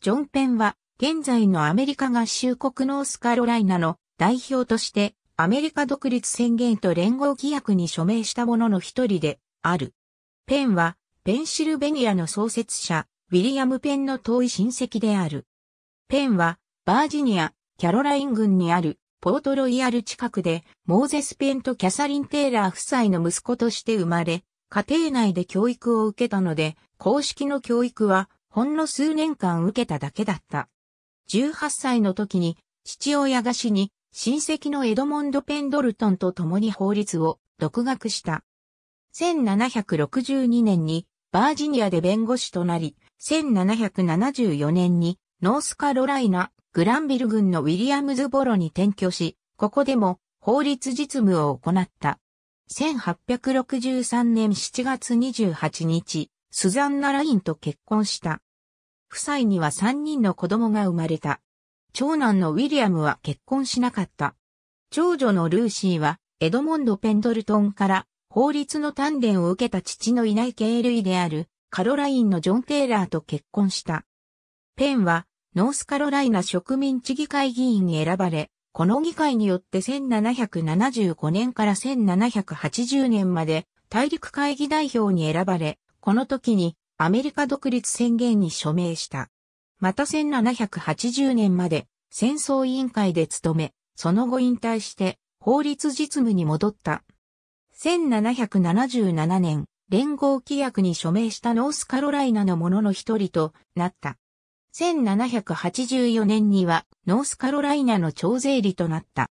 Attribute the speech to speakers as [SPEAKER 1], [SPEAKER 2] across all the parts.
[SPEAKER 1] ジョン・ペンは、現在のアメリカ合衆国ノースカロライナの代表として、アメリカ独立宣言と連合規約に署名した者の一人である。ペンは、ペンシルベニアの創設者、ウィリアム・ペンの遠い親戚である。ペンは、バージニア、キャロライン郡にある、ポートロイヤル近くで、モーゼス・ペンとキャサリン・テイラー夫妻の息子として生まれ、家庭内で教育を受けたので、公式の教育はほんの数年間受けただけだった。18歳の時に父親が死に親戚のエドモンド・ペンドルトンと共に法律を独学した。1762年にバージニアで弁護士となり、1774年にノースカロライナ・グランビル郡のウィリアムズボロに転居し、ここでも法律実務を行った。1863年7月28日、スザンナ・ラインと結婚した。夫妻には3人の子供が生まれた。長男のウィリアムは結婚しなかった。長女のルーシーは、エドモンド・ペンドルトンから法律の鍛錬を受けた父のいない経類であるカロラインのジョン・テイラーと結婚した。ペンはノースカロライナ植民地議会議員に選ばれ、この議会によって1775年から1780年まで大陸会議代表に選ばれ、この時にアメリカ独立宣言に署名した。また1780年まで戦争委員会で務め、その後引退して法律実務に戻った。1777年、連合規約に署名したノースカロライナの者の一人となった。1784年にはノースカロライナの徴税理となった。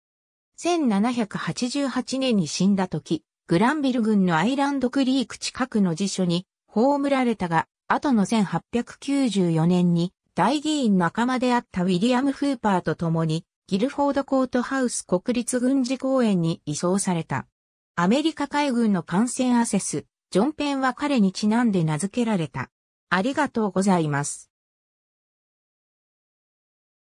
[SPEAKER 1] 1788年に死んだ時、グランビル郡のアイランドクリーク近くの辞書に葬られたが、後の1894年に大議員仲間であったウィリアム・フーパーと共に、ギルフォードコートハウス国立軍事公園に移送された。アメリカ海軍の艦船アセス、ジョンペンは彼にちなんで名付けられた。ありがとうございます。